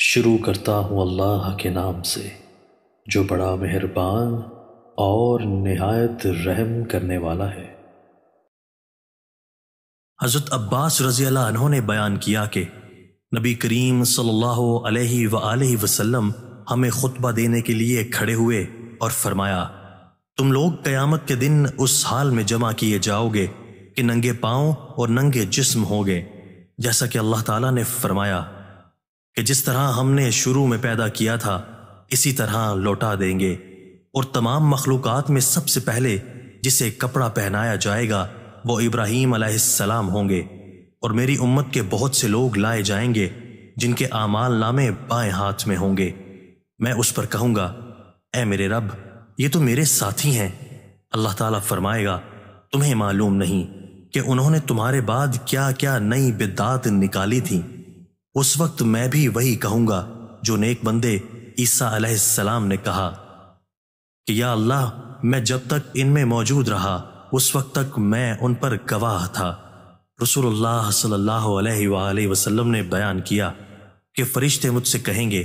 शुरू करता हूँ अल्लाह के नाम से जो बड़ा मेहरबान और नहायत रहम करने वाला है हज़रत अब्बास रजी अल्लाह ने बयान किया कि नबी करीम सल्लल्लाहु अलैहि सल्ला वसल्लम हमें खुतबा देने के लिए खड़े हुए और फरमाया तुम लोग क़यामत के दिन उस हाल में जमा किए जाओगे कि नंगे पांव और नंगे जिस्म होंगे जैसा कि अल्लाह ताला ने फरमाया कि जिस तरह हमने शुरू में पैदा किया था इसी तरह लौटा देंगे और तमाम मखलूकत में सबसे पहले जिसे कपड़ा पहनाया जाएगा वो इब्राहिम सलाम होंगे और मेरी उम्मत के बहुत से लोग लाए जाएंगे जिनके आमाल नामे बाएं हाथ में होंगे मैं उस पर कहूँगा ए मेरे रब ये तो मेरे साथी हैं अल्लाह ताला फरमाएगा तुम्हें मालूम नहीं कि उन्होंने तुम्हारे बाद क्या क्या नई बिदात निकाली थी उस वक्त मैं भी वही कहूंगा जो नेक बंदे ईसा अलैहिस्सलाम ने कहा कि या अल्लाह मैं जब तक इनमें मौजूद रहा उस वक्त तक मैं उन पर गवाह था रसूलुल्लाह सल्लल्लाहु अलैहि वसल्लम ने बयान किया कि फरिश्ते मुझसे कहेंगे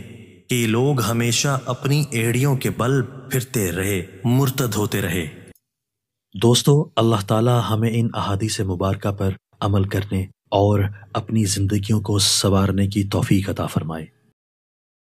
कि लोग हमेशा अपनी एड़ियों के बल फिरते रहे मुर्तद होते रहे दोस्तों अल्लाह ताला हमें इन अहादी से मुबारक पर अमल करने और अपनी ज़िंदगियों को संवारने की तोफ़ी अता फ़रमाए